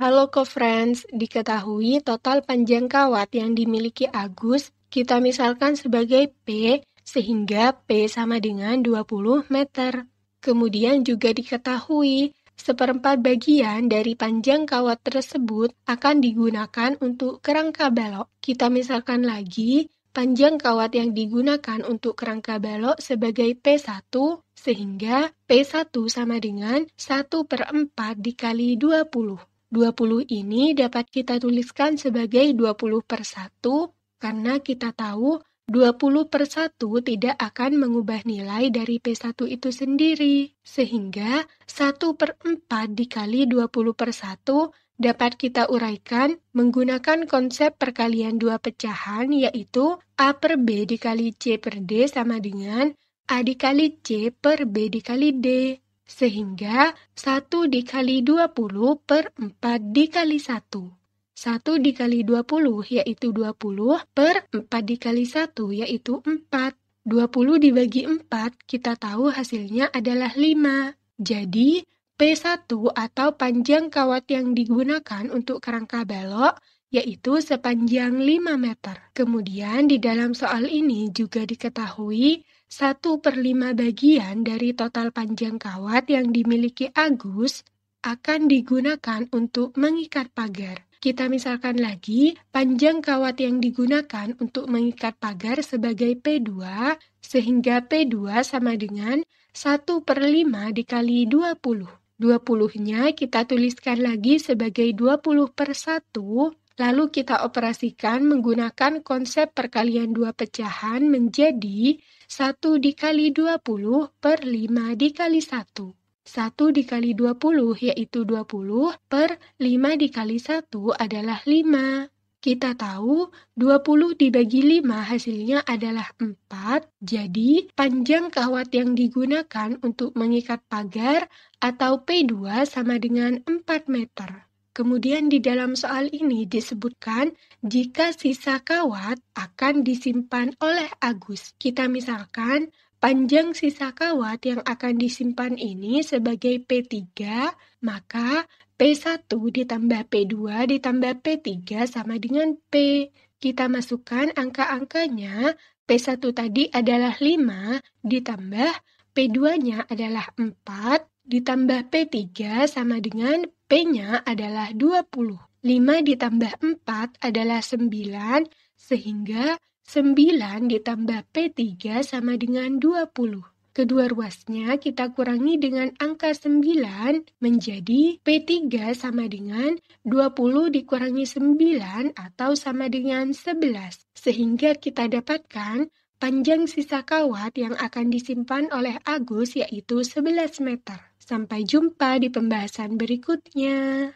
Halo co-friends, diketahui total panjang kawat yang dimiliki Agus kita misalkan sebagai P sehingga P sama dengan 20 meter. Kemudian juga diketahui seperempat bagian dari panjang kawat tersebut akan digunakan untuk kerangka balok. Kita misalkan lagi panjang kawat yang digunakan untuk kerangka balok sebagai P1 sehingga P1 sama dengan 1 per 4 dikali 20. 20 ini dapat kita tuliskan sebagai 20 per 1 karena kita tahu 20 per 1 tidak akan mengubah nilai dari P1 itu sendiri. Sehingga 1 per 4 dikali 20 per 1 dapat kita uraikan menggunakan konsep perkalian dua pecahan yaitu A per B dikali C per D sama dengan A dikali C per B dikali D. Sehingga 1 dikali 20 per 4 dikali 1. 1 dikali 20 yaitu 20 per 4 dikali 1 yaitu 4. 20 dibagi 4 kita tahu hasilnya adalah 5. Jadi P1 atau panjang kawat yang digunakan untuk kerangka balok yaitu sepanjang 5 meter. Kemudian di dalam soal ini juga diketahui 1 per 5 bagian dari total panjang kawat yang dimiliki Agus akan digunakan untuk mengikat pagar. Kita misalkan lagi panjang kawat yang digunakan untuk mengikat pagar sebagai P2 sehingga P2 sama dengan 1 per 5 dikali 20. 20-nya kita tuliskan lagi sebagai 20 per 1 Lalu kita operasikan menggunakan konsep perkalian dua pecahan menjadi 1 dikali 20 per 5 dikali 1. 1 dikali 20 yaitu 20 per 5 dikali 1 adalah 5. Kita tahu 20 dibagi 5 hasilnya adalah 4, jadi panjang kawat yang digunakan untuk mengikat pagar atau P2 sama dengan 4 meter. Kemudian di dalam soal ini disebutkan jika sisa kawat akan disimpan oleh Agus. Kita misalkan panjang sisa kawat yang akan disimpan ini sebagai P3, maka P1 ditambah P2 ditambah P3 sama dengan P. Kita masukkan angka-angkanya P1 tadi adalah 5 ditambah P2-nya adalah 4, ditambah P3 sama dengan P-nya adalah 20. 5 ditambah 4 adalah 9, sehingga 9 ditambah P3 sama dengan 20. Kedua ruasnya kita kurangi dengan angka 9 menjadi P3 sama dengan 20 dikurangi 9 atau sama dengan 11. Sehingga kita dapatkan Panjang sisa kawat yang akan disimpan oleh Agus yaitu 11 meter. Sampai jumpa di pembahasan berikutnya.